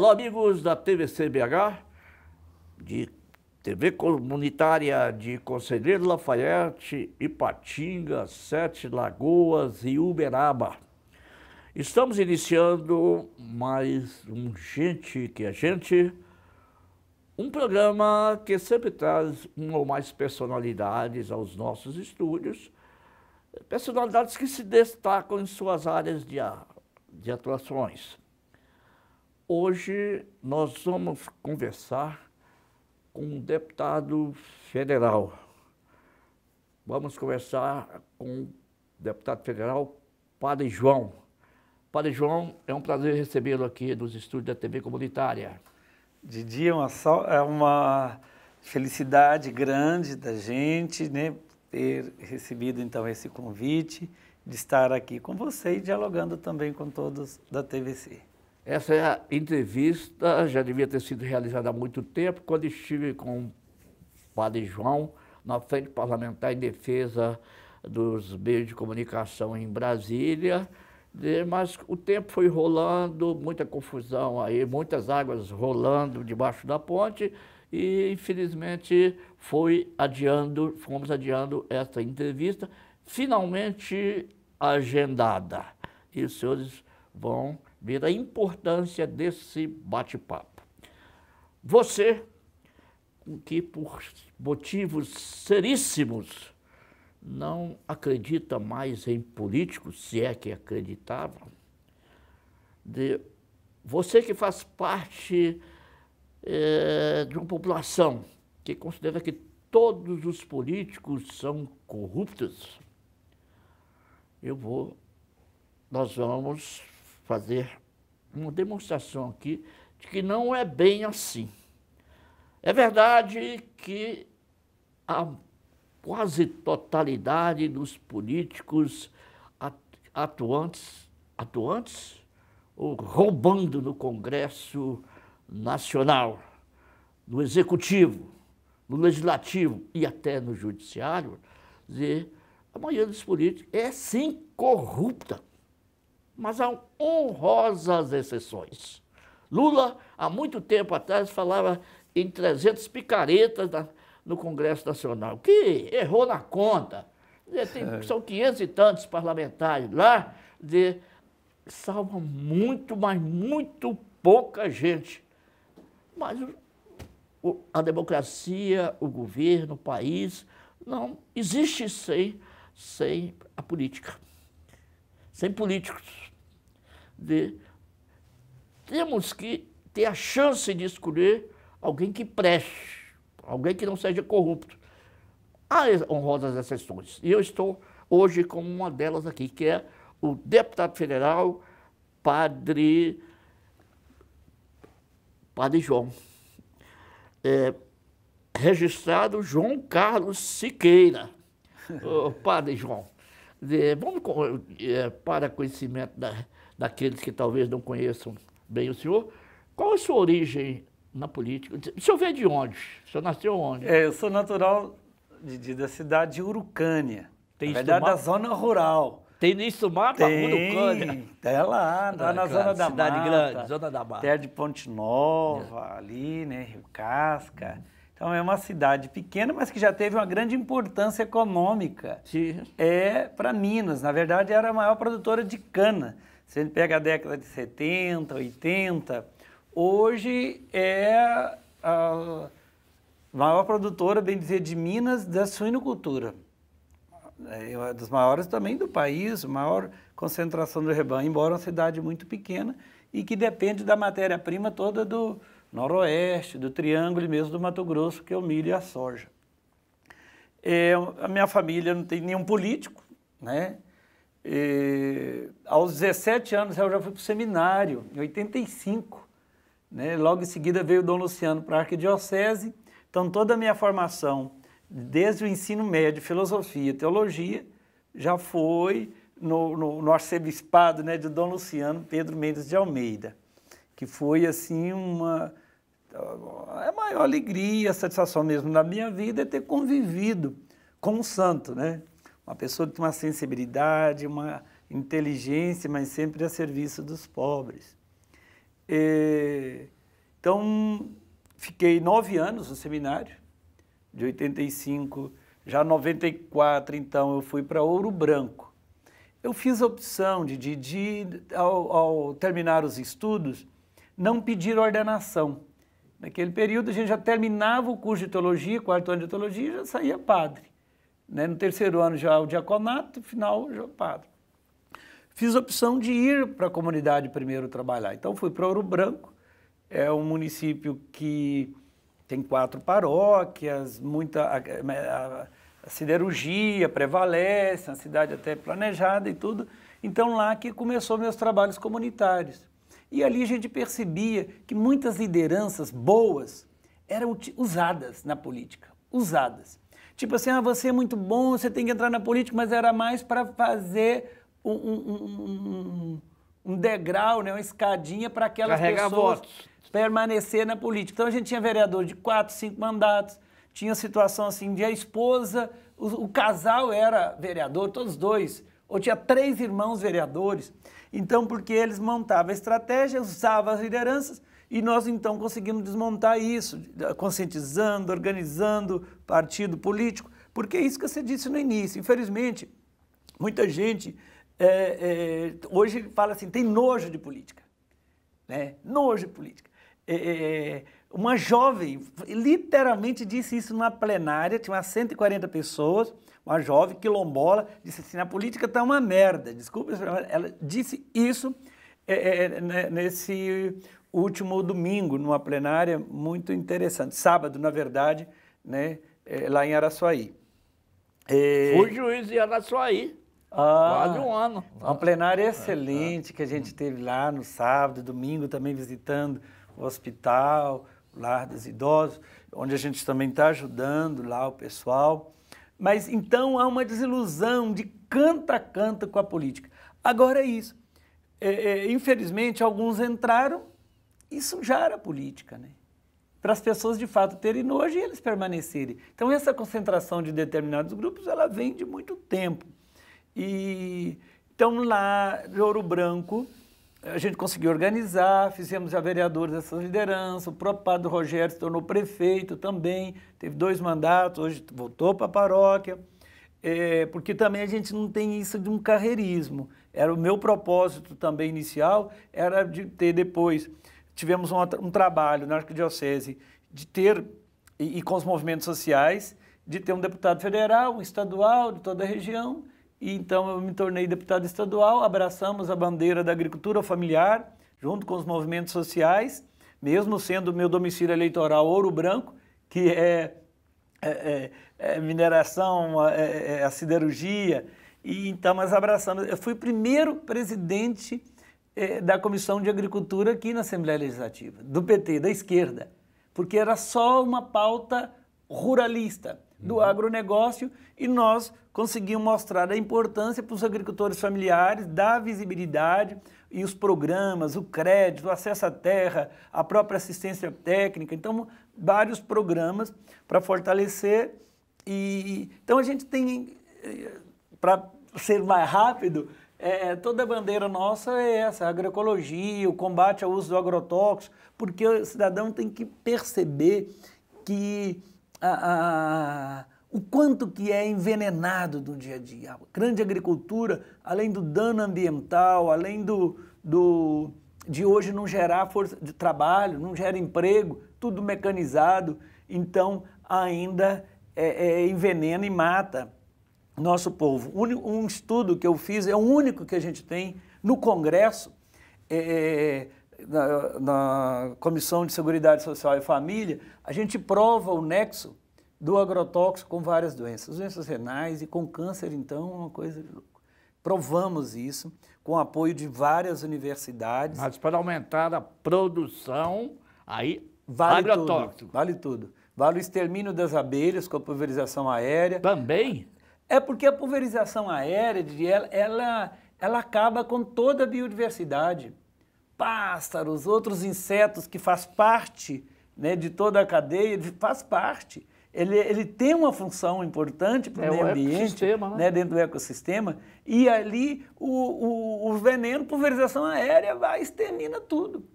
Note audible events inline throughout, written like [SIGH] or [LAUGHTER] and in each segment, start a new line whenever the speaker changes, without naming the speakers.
Olá, amigos da TVCBH, de TV Comunitária de Conselheiro Lafayette, Ipatinga, Sete Lagoas e Uberaba. Estamos iniciando mais um Gente que é Gente, um programa que sempre traz uma ou mais personalidades aos nossos estúdios, personalidades que se destacam em suas áreas de, de atuações. Hoje nós vamos conversar com um deputado federal. Vamos conversar com o deputado federal Padre João. Padre João, é um prazer recebê-lo aqui nos estúdios da TV
Comunitária. Didi, é uma, é uma felicidade grande da gente, né, ter recebido então esse convite de estar aqui com você e dialogando também com todos da TVC. Essa é a entrevista,
já devia ter sido realizada há muito tempo, quando estive com o padre João na frente parlamentar em defesa dos meios de comunicação em Brasília, né, mas o tempo foi rolando, muita confusão aí, muitas águas rolando debaixo da ponte e infelizmente foi adiando, fomos adiando essa entrevista, finalmente agendada. E os senhores vão ver a importância desse bate-papo. Você, que por motivos seríssimos não acredita mais em políticos, se é que acreditava, de você que faz parte é, de uma população que considera que todos os políticos são corruptos, eu vou, nós vamos fazer uma demonstração aqui de que não é bem assim. É verdade que a quase totalidade dos políticos atuantes, atuantes ou roubando no Congresso Nacional, no Executivo, no Legislativo e até no Judiciário, dizer, a maioria dos políticos é sim corrupta mas há honrosas exceções. Lula, há muito tempo atrás, falava em 300 picaretas no Congresso Nacional, que errou na conta. Tem, é. são 500 e tantos parlamentares lá, de, salva muito, mas muito pouca gente. Mas o, a democracia, o governo, o país, não existe sem, sem a política, sem políticos de temos que ter a chance de escolher alguém que preste, alguém que não seja corrupto. Há honrosas exceções. E eu estou hoje com uma delas aqui, que é o deputado federal Padre, padre João. É, registrado João Carlos Siqueira. o [LAUGHS] padre João. De, vamos é, para conhecimento da, daqueles que talvez não conheçam bem o senhor, qual a sua origem na política? O senhor veio de onde? O senhor nasceu onde? É,
eu sou natural de, de, da cidade de Urucânia, Tem verdade da zona rural. Tem nisso mata, tá, tem, Urucânia? Tem tá lá, [LAUGHS] lá ah, na zona da cidade mata. grande, zona da mata. Terra de Ponte Nova, é. ali, né, Rio Casca. Então é uma cidade pequena, mas que já teve uma grande importância econômica. Sim. É para Minas, na verdade era a maior produtora de cana. Se a gente pega a década de 70, 80, hoje é a maior produtora, bem dizer, de Minas da suinocultura. É, é das maiores também do país, maior concentração do rebanho, embora uma cidade muito pequena e que depende da matéria-prima toda do noroeste, do triângulo e mesmo do Mato Grosso, que é o milho e a soja. É, a minha família não tem nenhum político, né? E, aos 17 anos eu já fui para o seminário, em 85. Né? Logo em seguida veio o Dom Luciano para a Arquidiocese. Então, toda a minha formação, desde o ensino médio, filosofia, teologia, já foi no, no, no arcebispado né, de Dom Luciano Pedro Mendes de Almeida, que foi assim uma a maior alegria, a satisfação mesmo da minha vida é ter convivido com um santo, né? uma pessoa que tem uma sensibilidade, uma inteligência, mas sempre a serviço dos pobres. E, então, fiquei nove anos no seminário, de 85, já 94, então, eu fui para Ouro Branco. Eu fiz a opção de, de, de ao, ao terminar os estudos, não pedir ordenação. Naquele período, a gente já terminava o curso de teologia, quarto ano de teologia, e já saía padre. Né? No terceiro ano já o diaconato, no final já o padre. Fiz a opção de ir para a comunidade primeiro trabalhar. Então fui para Ouro Branco, é um município que tem quatro paróquias, muita a, a, a siderurgia prevalece, a cidade até é planejada e tudo. Então lá que começou meus trabalhos comunitários. E ali a gente percebia que muitas lideranças boas eram usadas na política, usadas tipo assim, ah, você é muito bom, você tem que entrar na política, mas era mais para fazer um, um, um, um, degrau, né, uma escadinha para aquelas Carrega pessoas permanecer na política. Então a gente tinha vereador de quatro, cinco mandatos, tinha situação assim de a esposa, o, o casal era vereador, todos dois, ou tinha três irmãos vereadores. Então, porque eles montavam a estratégia, usavam as lideranças e nós então conseguimos desmontar isso, conscientizando, organizando partido político, porque é isso que você disse no início. Infelizmente, muita gente é, é, hoje fala assim: tem nojo de política. Né? Nojo de política. É, é, é uma jovem literalmente disse isso numa plenária, tinha umas 140 pessoas, uma jovem quilombola, disse assim, a política está uma merda, desculpa, ela disse isso é, é, né, nesse último domingo, numa plenária muito interessante, sábado, na verdade, né, é, lá em Araçuaí. É... Fui
juiz em Araçuaí. Ah, Quase um ano. Uma
plenária é, excelente é. que a gente teve lá no sábado, domingo, também visitando o hospital, o lar dos idosos, onde a gente também está ajudando lá o pessoal. Mas então há uma desilusão de canta a canta com a política. Agora é isso. É, é, infelizmente, alguns entraram isso já era política, né? Para as pessoas de fato terem nojo e eles permanecerem. Então essa concentração de determinados grupos, ela vem de muito tempo. E então lá de Ouro Branco, a gente conseguiu organizar, fizemos já vereadores dessas liderança, o próprio padre Rogério se tornou prefeito também, teve dois mandatos, hoje voltou para a paróquia, é, porque também a gente não tem isso de um carreirismo. Era o meu propósito também inicial, era de ter depois tivemos um, um trabalho na Arquidiocese de ter, e, e com os movimentos sociais, de ter um deputado federal, um estadual, de toda a região, e então eu me tornei deputado estadual, abraçamos a bandeira da agricultura familiar, junto com os movimentos sociais, mesmo sendo meu domicílio eleitoral Ouro Branco, que é, é, é, é mineração, é, é, a siderurgia, e então nós abraçamos. Eu fui o primeiro presidente é, da Comissão de Agricultura aqui na Assembleia Legislativa, do PT, da esquerda, porque era só uma pauta ruralista do uhum. agronegócio e nós conseguimos mostrar a importância para os agricultores familiares da visibilidade e os programas, o crédito, o acesso à terra, a própria assistência técnica. Então, vários programas para fortalecer. E, então, a gente tem, eh, para ser mais rápido, é, é, toda a bandeira nossa é essa, é a agroecologia, o combate ao uso do agrotóxico, porque o cidadão tem que perceber que a, a, o quanto que é envenenado no dia a dia. A grande agricultura, além do dano ambiental, além do, do de hoje não gerar força de trabalho, não gera emprego, tudo mecanizado, então ainda é, é, envenena e mata nosso povo. Um estudo que eu fiz, é o único que a gente tem no Congresso, é, é, na, na, Comissão de Seguridade Social e Família, a gente prova o nexo do agrotóxico com várias doenças, doenças renais e com câncer, então, é uma coisa de louco. Provamos isso com o apoio de várias universidades. Mas para aumentar a produção, aí vale agrotóxico. Tudo, vale tudo. Vale o extermínio das abelhas com a pulverização aérea. Também? É porque a pulverização aérea, ela, ela, ela acaba com toda a biodiversidade. Pássaros, outros insetos que faz parte né, de toda a cadeia, faz parte. Ele, ele tem uma função importante para é, o meio ambiente, né? né? dentro do ecossistema, e ali o, o, o veneno, pulverização aérea, vai extermina tudo.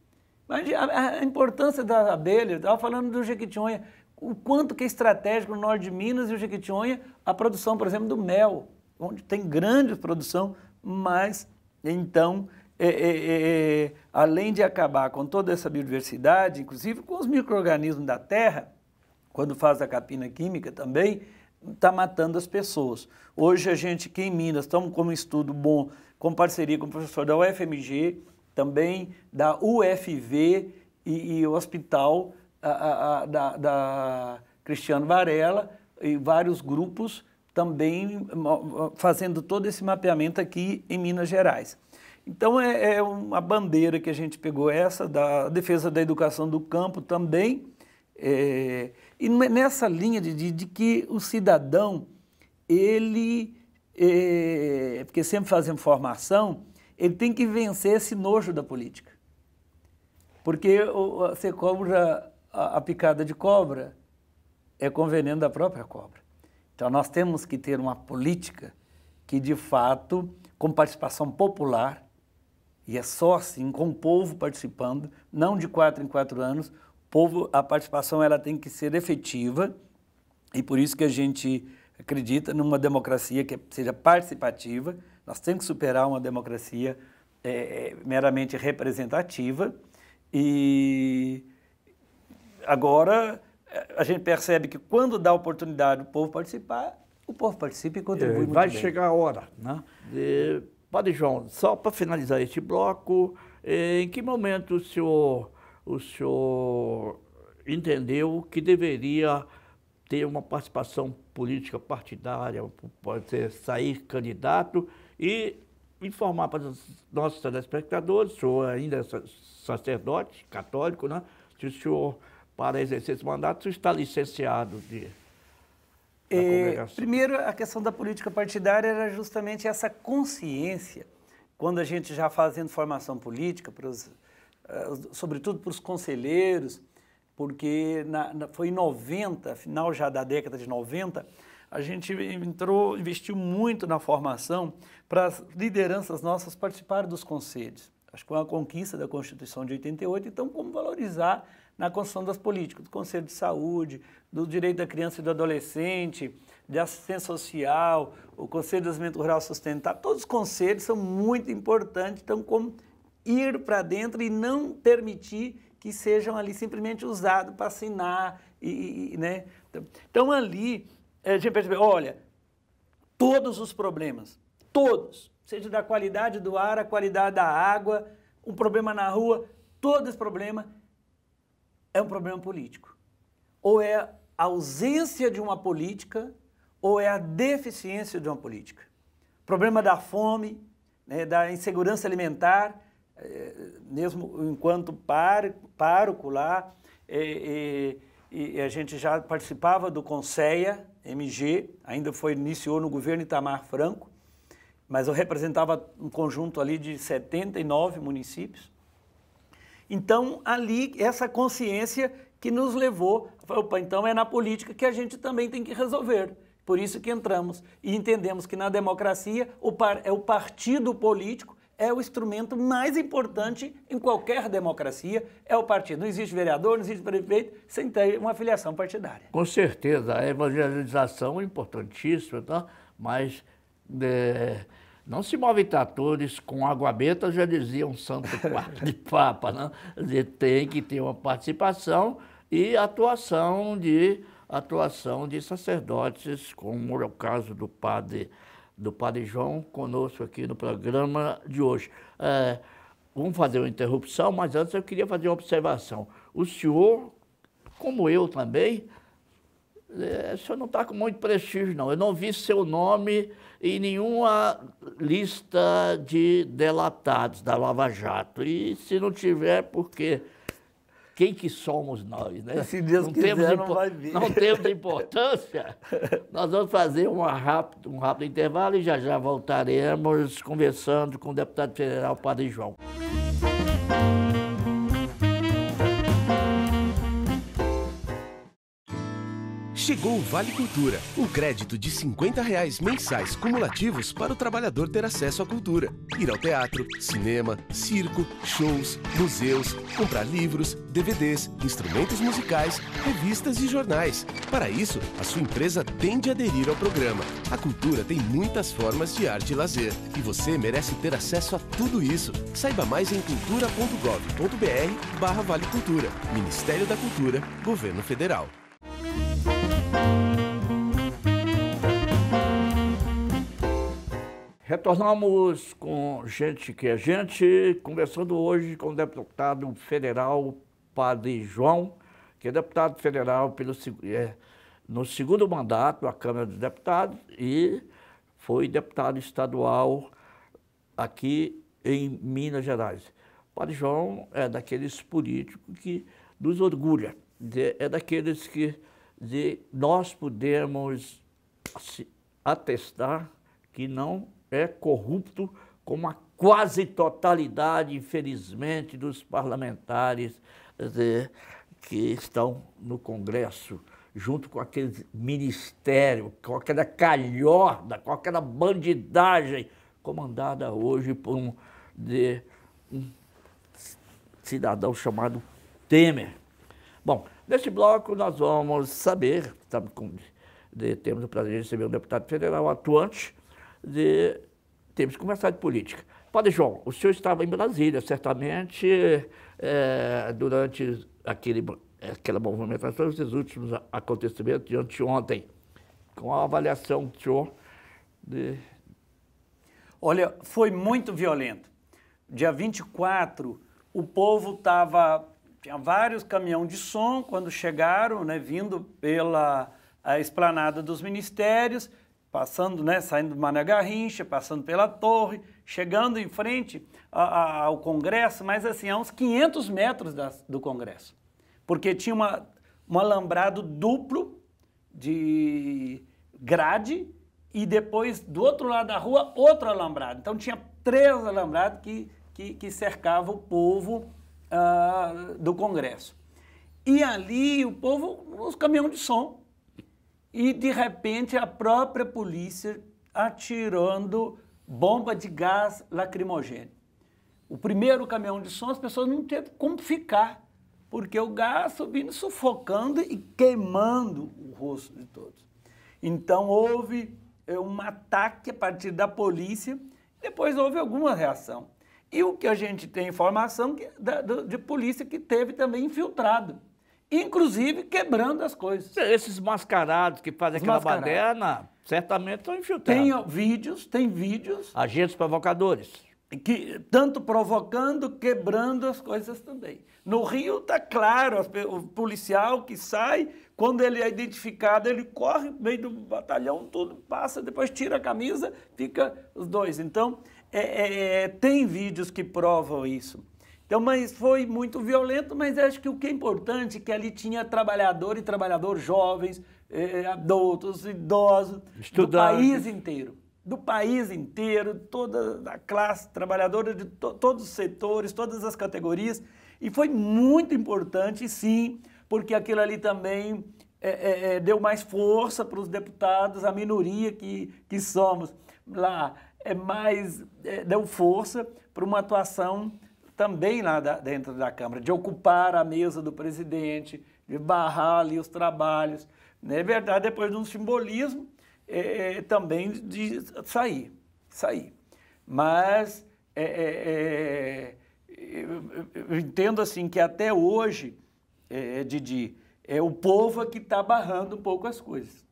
Mas a, a importância da abelha, estava falando do jequitinhonha, o quanto que é estratégico no norte de Minas e o Jequitinhonha a produção, por exemplo, do mel, onde tem grande produção, mas então, é, é, é, é além de acabar com toda essa biodiversidade, inclusive com os micro-organismos da terra, quando faz a capina química também, está matando as pessoas. Hoje a gente aqui em Minas estamos com um estudo bom, com parceria com o professor da UFMG, também da UFV e, e o hospital, a, a, da, da Cristiano Varela e vários grupos também fazendo todo esse mapeamento aqui em Minas Gerais. Então é, é, uma bandeira que a gente pegou essa da defesa da educação do campo também é, e nessa linha de, de, de, que o cidadão ele é, porque sempre fazendo formação ele tem que vencer esse nojo da política porque o, a Secom já a, a picada de cobra é com veneno da própria cobra. Então, nós temos que ter uma política que, de fato, com participação popular, e é só assim, com o povo participando, não de quatro em quatro anos, povo, a participação ela tem que ser efetiva, e por isso que a gente acredita numa democracia que seja participativa, nós temos que superar uma democracia é, meramente representativa, e Agora, é, a gente percebe que quando dá oportunidade o povo participar, o povo participa e contribui é, muito Vai bem. chegar a hora, né? E, padre João, só
para finalizar este bloco, é, em que momento o senhor, o senhor entendeu que deveria ter uma participação política partidária, pode ser sair candidato e informar para os nossos telespectadores, o senhor ainda é sacerdote católico, né? Se o
senhor para exercer esse mandato, está licenciado de, é, primeiro, a questão da política partidária era justamente essa consciência, quando a gente já fazendo formação política, pros, eh, sobretudo para os conselheiros, porque na, na, foi em 90, final já da década de 90, a gente entrou, investiu muito na formação para as lideranças nossas participarem dos conselhos. Acho que foi uma conquista da Constituição de 88, então como valorizar na construção das políticas, do Conselho de Saúde, do Direito da Criança e do Adolescente, de Assistência Social, o Conselho de Desenvolvimento Rural Sustentável. Todos os conselhos são muito importantes, então, como ir para dentro e não permitir que sejam ali simplesmente usados para assinar, e, e, né? Então, ali, eh, a gente percebe, olha, todos os problemas, todos, seja da qualidade do ar, a qualidade da água, um problema na rua, todo esse problema é um problema político. Ou é a ausência de uma política, ou é a deficiência de uma política. problema da fome, né, da insegurança alimentar, é, mesmo enquanto paro, pároco lá, é, é, a gente já participava do Conceia, MG, ainda foi, iniciou no governo Itamar Franco, mas eu representava um conjunto ali de 79 municípios. Então, ali, essa consciência que nos levou, opa, então é na política que a gente também tem que resolver. Por isso que entramos e entendemos que na democracia o par, é o partido político é o instrumento mais importante em qualquer democracia, é o partido. Não existe vereador, não existe prefeito sem ter uma filiação partidária.
Com certeza, a evangelização é importantíssima, tá? mas é não se move tratores com aguabeta, já dizia um santo [LAUGHS] de papa, né? Dizer, tem que ter uma participação e atuação de atuação de sacerdotes, como é o caso do padre do padre João conosco aqui no programa de hoje. É, vamos fazer uma interrupção, mas antes eu queria fazer uma observação. O senhor, como eu também, é, o senhor não está com muito prestígio, não. Eu não vi seu nome e nenhuma lista de delatados da Lava Jato. E se não tiver, porque quem que somos nós, né? Se Deus não quiser, temos não vai vir. Não temos importância. nós vamos fazer uma rápido, um rápido intervalo e já já voltaremos conversando com o deputado federal Padre João.
Chegou o Vale Cultura, um crédito de 50 reais mensais cumulativos para o trabalhador ter acesso à cultura. Ir ao teatro, cinema, circo, shows, museus, comprar livros, DVDs, instrumentos musicais, revistas e jornais. Para isso, a sua empresa tem de aderir ao programa. A cultura tem muitas formas de arte e lazer, e você merece ter acesso a tudo isso. Saiba mais em cultura.gov.br barra Vale Cultura. Ministério da Cultura, Governo Federal.
Retornamos com gente que é gente, conversando hoje com o deputado federal Padre João, que é deputado federal pelo, é, no segundo mandato da Câmara dos Deputados e foi deputado estadual aqui em Minas Gerais. Padre João é daqueles políticos que nos orgulha, de, é daqueles que de, nós podemos atestar que não é corrupto como a quase totalidade, infelizmente, dos parlamentares que estão no Congresso, junto com aquele ministério, com aquela calhorda, com aquela bandidagem comandada hoje por um, de, um cidadão chamado Temer. Bom, neste bloco nós vamos saber, estamos com, de, temos o prazer de receber um deputado federal atuante, de temos que conversar de política. Padre João, o senhor estava em Brasília, certamente, é, durante aquele, aquela movimentação, esses últimos acontecimentos de anteontem. Com a avaliação do senhor? De...
Olha, foi muito violento. Dia 24, o povo estava. Tinha vários caminhões de som quando chegaram, né, vindo pela a esplanada dos ministérios passando, né, saindo do Mané Garrincha, passando pela torre, chegando em frente a, a, ao Congresso, mas assim, a uns 500 metros da, do Congresso, porque tinha uma, um alambrado duplo de grade e depois, do outro lado da rua, outro alambrado. Então tinha três alambrados que, que, que cercavam o povo ah, do Congresso. E ali o povo, os caminhões de som, e de repente a própria polícia atirando bomba de gás lacrimogêneo. O primeiro caminhão de som, as pessoas não teve como ficar, porque o gás subindo, sufocando e queimando o rosto de todos. Então houve eh, um ataque a partir da polícia, depois houve alguma reação. E o que a gente tem informação é de polícia que teve também infiltrado inclusive quebrando as coisas. É,
esses mascarados que fazem Os aquela baderna,
certamente estão infiltrados. Tem vídeos, tem vídeos. Agentes provocadores. Que, tanto provocando, quebrando as coisas também. No Rio está claro, o policial que sai, quando ele é identificado, ele corre no meio do batalhão, tudo passa, depois tira a camisa, fica os dois. Então, é, é, é tem vídeos que provam isso. Então, mas foi muito violento, mas acho que o que é importante é que ali tinha trabalhador e trabalhador jovens, eh, eh adultos, idosos, Estudantes. do país inteiro. Do país inteiro, toda a classe trabalhadora de to todos os setores, todas as categorias. E foi muito importante, sim, porque aquilo ali também é, é, deu mais força para os deputados, a minoria que, que somos lá, é mais, é, deu força para uma atuação também lá da, dentro da Câmara, de ocupar a mesa do presidente, de barrar ali os trabalhos. né é verdade, depois de um simbolismo, é, é também de sair, sair. Mas é, é, é eu entendo assim que até hoje, Didi, é o povo que está barrando um pouco as coisas.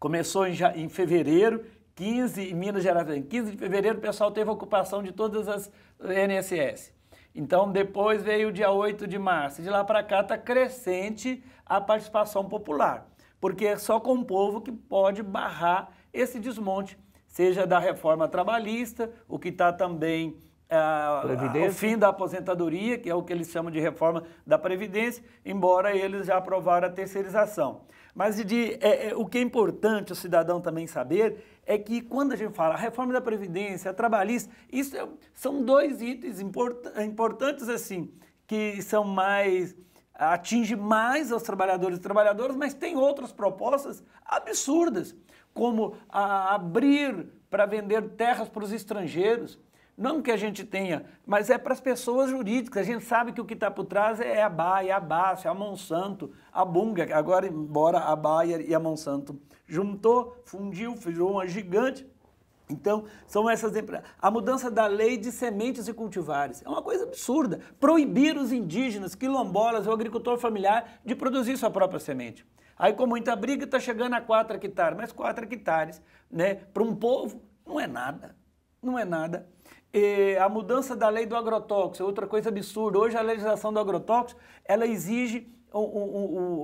Começou em, em fevereiro, 15 em Minas Gerais, 15 de fevereiro o pessoal teve ocupação de todas as NSS. Então, depois veio o dia 8 de março. De lá para cá está crescente a participação popular, porque é só com o povo que pode barrar esse desmonte, seja da reforma trabalhista, o que está também Uh, o fim da aposentadoria, que é o que eles chamam de reforma da Previdência, embora eles já aprovaram a terceirização. Mas, de é, é, o que é importante o cidadão também saber é que quando a gente fala a reforma da Previdência, a trabalhista, isso é, são dois itens import, importantes, assim, que são mais atinge mais os trabalhadores e trabalhadoras, mas tem outras propostas absurdas, como abrir para vender terras para os estrangeiros, não que a gente tenha, mas é para as pessoas jurídicas. A gente sabe que o que está por trás é a Bayer, a Basf, a Monsanto, a Bunga. Agora, embora a Bayer e a Monsanto juntou, fundiu, virou uma gigante. Então, são essas empresas. A mudança da lei de sementes e cultivares é uma coisa absurda. Proibir os indígenas, quilombolas, o agricultor familiar de produzir sua própria semente. Aí, com muita briga, está chegando a 4 hectares. Mas 4 hectares, né, para um povo, não é nada. Não é nada. Eh, a mudança da lei do agrotóxico, é outra coisa absurda. Hoje a legislação do agrotóxico, ela exige o, o,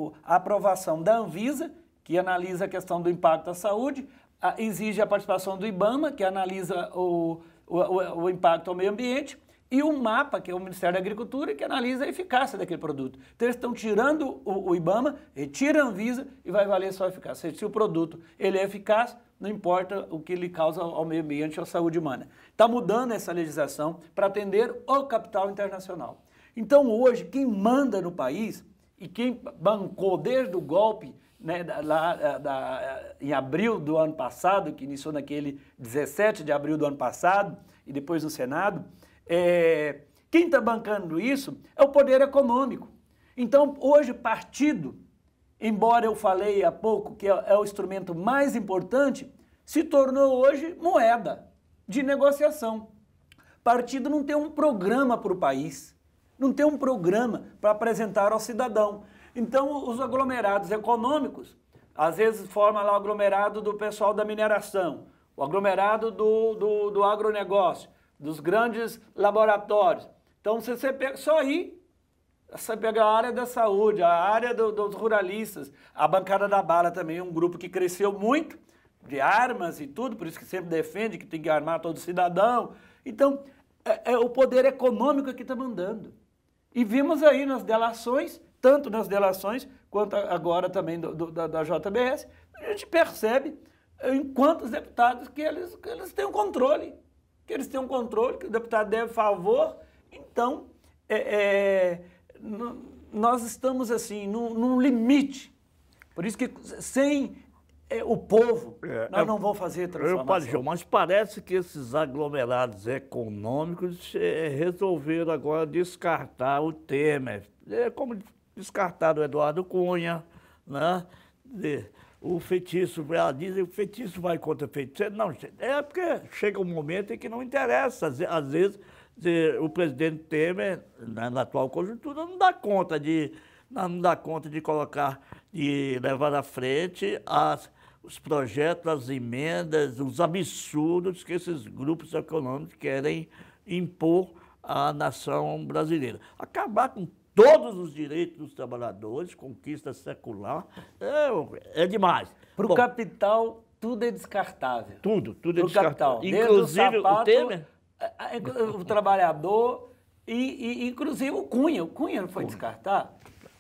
o, a aprovação da Anvisa, que analisa a questão do impacto à saúde, a, exige a participação do IBAMA, que analisa o, o impacto ao meio ambiente, e o MAPA, que é o Ministério da Agricultura, que analisa a eficácia daquele produto. Então, eles estão tirando o, o IBAMA, retira a Anvisa e vai valer só a eficácia. Se o produto ele é eficaz, não importa o que ele causa ao meio ambiente ou à saúde humana. Está mudando essa legislação para atender o capital internacional. Então, hoje, quem manda no país e quem bancou desde o golpe né, lá, da, em abril do ano passado, que iniciou naquele 17 de abril do ano passado, e depois no Senado, é, quem está bancando isso é o poder econômico. Então, hoje, partido embora eu falei há pouco que é, é o instrumento mais importante, se tornou hoje moeda de negociação. Partido não tem um programa para o país, não tem um programa para apresentar ao cidadão. Então, os aglomerados econômicos, às vezes forma lá o aglomerado do pessoal da mineração, o aglomerado do, do, do agronegócio, dos grandes laboratórios. Então, se você pega, só aí você pega a área da saúde, a área do, dos ruralistas, a bancada da bala também, um grupo que cresceu muito, de armas e tudo, por isso que sempre defende que tem que armar todo cidadão. Então, é, é o poder econômico é que está mandando. E vimos aí nas delações, tanto nas delações quanto agora também do, do, da, da, JBS, a gente percebe eh, em quantos deputados que eles, que eles têm o um controle, que eles têm um controle, que o deputado deve favor. Então, é, é nós estamos assim, num, num limite. Por isso que sem é, o povo, é, é nós é, não vamos
fazer transformação. padre João, mas parece que esses aglomerados econômicos é, resolveram agora descartar o Temer. É como descartar o Eduardo Cunha, né? De, o feitiço, ela diz, o feitiço vai contra o feitiço. Não, é porque chega um momento em que não interessa. Às, vezes o presidente Temer, na, atual conjuntura, não dá conta de, não dá conta de colocar, de levar à frente as, os projetos, as emendas, os absurdos que esses grupos econômicos querem impor à nação brasileira. Acabar com todos os direitos dos trabalhadores, conquista secular, é, é demais. Para o capital, tudo é
descartável.
Tudo, tudo é descartável. Capital. Inclusive o Temer
é, o trabalhador e, e, inclusive o Cunha. O Cunha não foi Cunha. descartar?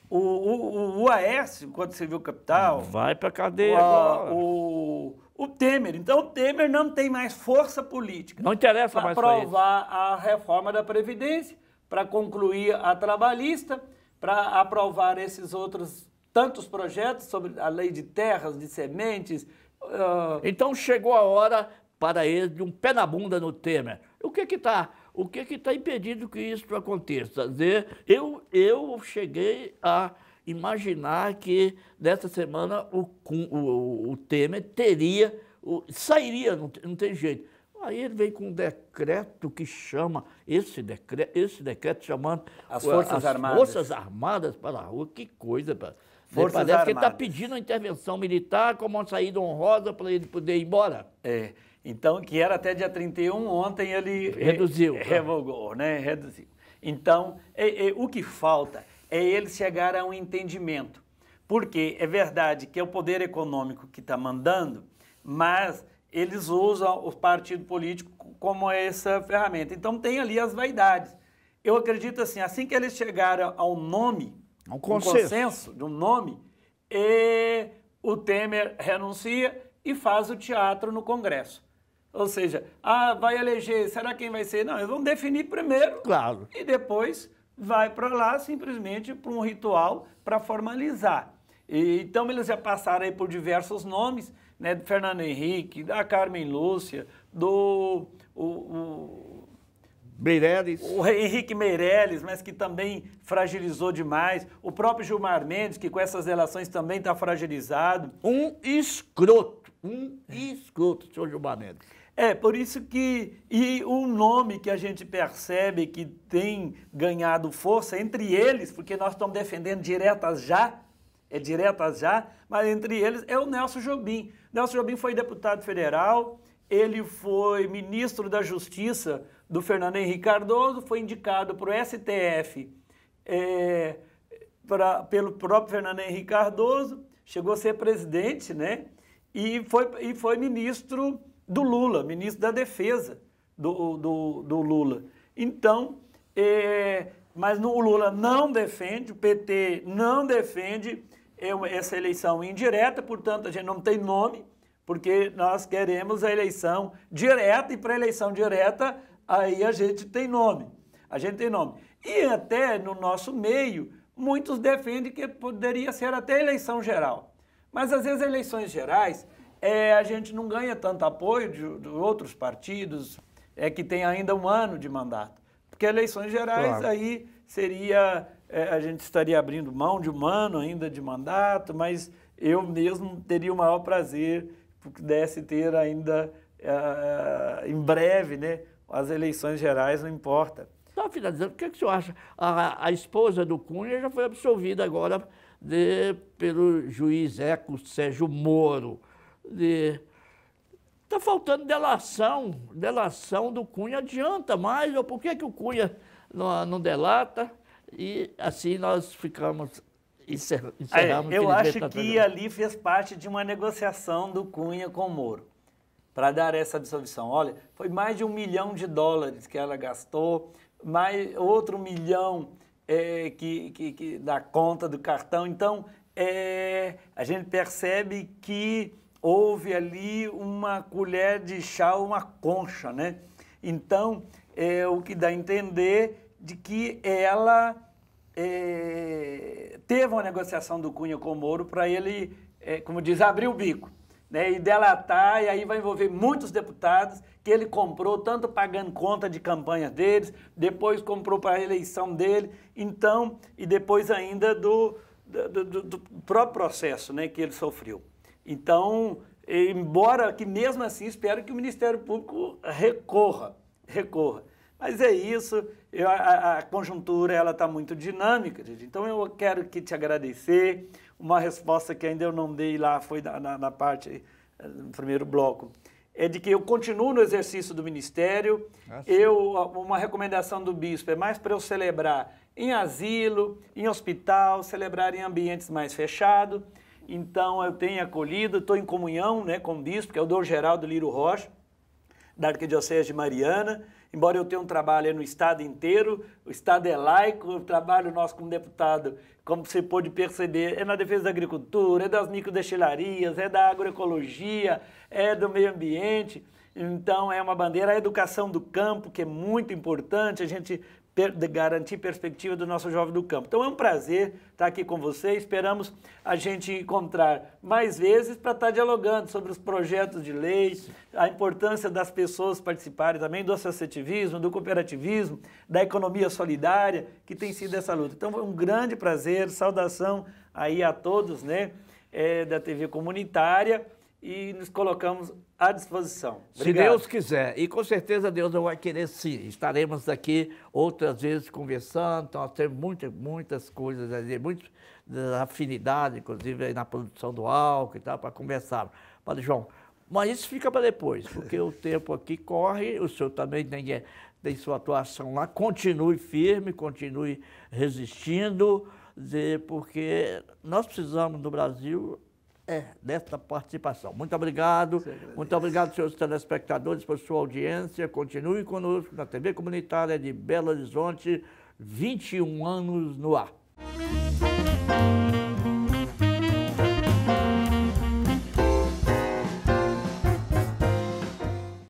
O, o, o, Aécio, quando você viu capital. Vai para cadeia o, agora. O, o Temer. Então o Temer não tem mais força política. Não interessa mais para aprovar a reforma da Previdência, para concluir a trabalhista, para aprovar esses outros tantos projetos sobre a lei de terras, de sementes. Uh...
Então chegou a hora para ele de um pé na bunda no Temer. O que que está o que que tá, tá impedindo que isso aconteça? Dizer, eu, eu cheguei a imaginar que nessa semana o, o, o Temer teria, o, sairia, não, não tem jeito. Aí ele vem com um decreto que chama, esse decreto, esse decreto chamando as Forças, as Armadas. Forças Armadas para a rua, que coisa, pra, Forças parece Armadas. que ele está pedindo a intervenção militar como uma saída honrosa para ele poder ir
embora. É. Então, que era até dia 31, ontem ele reduziu, re, tá. revogou, né? Reduziu. Então, e, e, o que falta é eles chegar a um entendimento. Porque é verdade que é o poder econômico que está mandando, mas eles usam o partido político como essa ferramenta. Então tem ali as vaidades. Eu acredito assim, assim que eles chegaram ao nome,
um consenso, um consenso
de um nome, é, o Temer renuncia e faz o teatro no Congresso. Ou seja, ah, vai eleger, será quem vai ser? Não, eles vão definir primeiro claro. e depois vai para lá simplesmente para um ritual para formalizar. E, então eles já passaram aí por diversos nomes, né, do Fernando Henrique, da Carmen Lúcia, do o, o, Meirelles. O Henrique Meirelles, mas que também fragilizou demais. O próprio Gilmar Mendes, que com essas relações também está fragilizado. Um escroto, um escroto, senhor Gilmar Mendes. É, por isso que. E o nome que a gente percebe que tem ganhado força entre eles, porque nós estamos defendendo diretas já, é diretas já, mas entre eles é o Nelson Jobim. Nelson Jobim foi deputado federal, ele foi ministro da Justiça do Fernando Henrique Cardoso, foi indicado para o STF é, pra, pelo próprio Fernando Henrique Cardoso, chegou a ser presidente, né? E foi, e foi ministro do Lula, ministro da Defesa do, do, do Lula. Então, é, mas no, o Lula não defende, o PT não defende é essa eleição indireta, portanto, a gente não tem nome, porque nós queremos a eleição direta, e para a eleição direta, aí a gente tem nome. A gente tem nome. E até no nosso meio, muitos defendem que poderia ser até eleição geral. Mas às vezes eleições gerais é, a gente não ganha tanto apoio de, de, outros partidos, é que tem ainda um ano de mandato. Porque eleições gerais claro. aí seria, é, a gente estaria abrindo mão de um ano ainda de mandato, mas eu mesmo teria o maior prazer que pudesse ter ainda é, em breve, né? As eleições gerais não importa.
Só finalizando, o que, é que o senhor acha? A, a esposa do Cunha já foi absolvida agora de, pelo juiz Eco Sérgio Moro de Está faltando delação, delação do Cunha adianta mais, ou por que, que o Cunha não, não delata? E assim nós ficamos, encerramos... É, eu acho que ali
fez parte de uma negociação do Cunha com o Moro, para dar essa absolvição. Olha, foi mais de um milhão de dólares que ela gastou, mais outro milhão é, que, que, que da conta do cartão. Então, é, a gente percebe que houve ali uma colher de chá, uma concha, né? Então, é o que dá a entender de que ela é, teve uma negociação do Cunha com o Moro para ele, é, como diz, abrir o bico. Né, e delatar, e aí vai envolver muitos deputados que ele comprou, tanto pagando conta de campanha deles, depois comprou para a eleição dele, então, e depois ainda do, do, do, do próprio processo né, que ele sofreu. Então, embora que mesmo assim espero que o Ministério Público recorra, recorra. Mas é isso, eu, a, a, conjuntura ela está muito dinâmica, gente. Então eu quero que te agradecer. Uma resposta que ainda eu não dei lá foi na, na, na parte eh, no primeiro bloco é de que eu continuo no exercício do ministério.
Ah, eu
uma recomendação do bispo é mais para eu celebrar em asilo, em hospital, celebrar em ambientes mais fechados. Então eu tenho acolhido, estou em comunhão né, com o bispo, que é o Dom Geraldo Liro Rocha, da Arquidiocese de Mariana. Embora eu tenha um trabalho no Estado inteiro, o Estado é laico, o trabalho nosso como deputado, como você pôde perceber, é na defesa da agricultura, é das microdestilarias, é da agroecologia, é do meio ambiente. Então, é uma bandeira, a educação do campo, que é muito importante, a gente ter, garantir perspectiva do nosso jovem do campo. Então é um prazer estar aqui com você. Esperamos a gente encontrar mais vezes para estar dialogando sobre os projetos de lei, a importância das pessoas participarem também do associativismo, do cooperativismo, da economia solidária, que tem sido essa luta. Então foi um grande prazer, saudação aí a todos, né, é, da TV comunitária e nos colocamos à disposição. Obrigado. Se Deus
quiser, e com certeza Deus vai querer sim. Estaremos aqui outras vezes conversando, então nós temos muitas, muitas coisas a muitas afinidades, inclusive na produção do álcool e tal, para conversar. Padre João, mas isso fica para depois, porque o tempo aqui corre, o senhor também tem, eh, tem sua atuação lá, continue firme, continue resistindo, porque nós precisamos no Brasil é desta participação. Muito obrigado. Muito obrigado, senhores telespectadores, por sua audiência. Continue conosco na TV Comunitária de Belo Horizonte, 21 anos no ar.